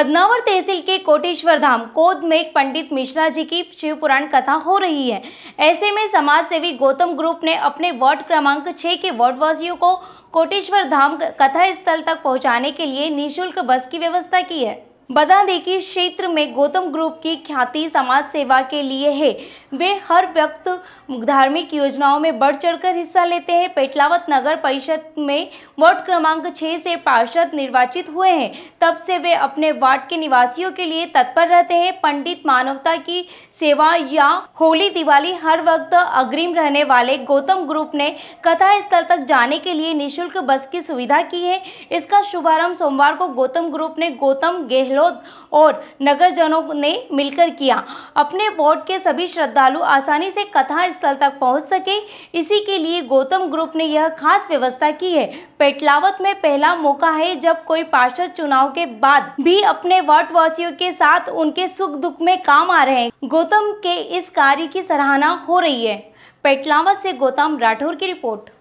बदनावर तहसील के कोटेश्वर धाम कोद में एक पंडित मिश्रा जी की शिव पुराण कथा हो रही है ऐसे में समाज सेवी गौतम ग्रुप ने अपने वार्ड क्रमांक छः के वार्डवासियों को कोटेश्वर धाम कथा स्थल तक पहुंचाने के लिए निशुल्क बस की व्यवस्था की है बता दें कि क्षेत्र में गौतम ग्रुप की ख्याति समाज सेवा के लिए है वे हर व्यक्त धार्मिक योजनाओं में बढ़ चढ़कर हिस्सा लेते हैं पेटलावत नगर परिषद में वार्ड क्रमांक छः से पार्षद निर्वाचित हुए हैं तब से वे अपने वार्ड के निवासियों के लिए तत्पर रहते हैं पंडित मानवता की सेवा या होली दिवाली हर वक्त अग्रिम रहने वाले गौतम ग्रुप ने कथा स्थल तक जाने के लिए निःशुल्क बस की सुविधा की है इसका शुभारम्भ सोमवार को गौतम ग्रुप ने गौतम गहलोत गहलोत और नगरजनों ने मिलकर किया अपने वार्ड के सभी श्रद्धालु आसानी से कथा स्थल तक पहुंच सके इसी के लिए गौतम ग्रुप ने यह खास व्यवस्था की है पेटलावत में पहला मौका है जब कोई पार्षद चुनाव के बाद भी अपने वार्ड वासियों के साथ उनके सुख दुख में काम आ रहे हैं गौतम के इस कार्य की सराहना हो रही है पेटलावत से गौतम राठौर की रिपोर्ट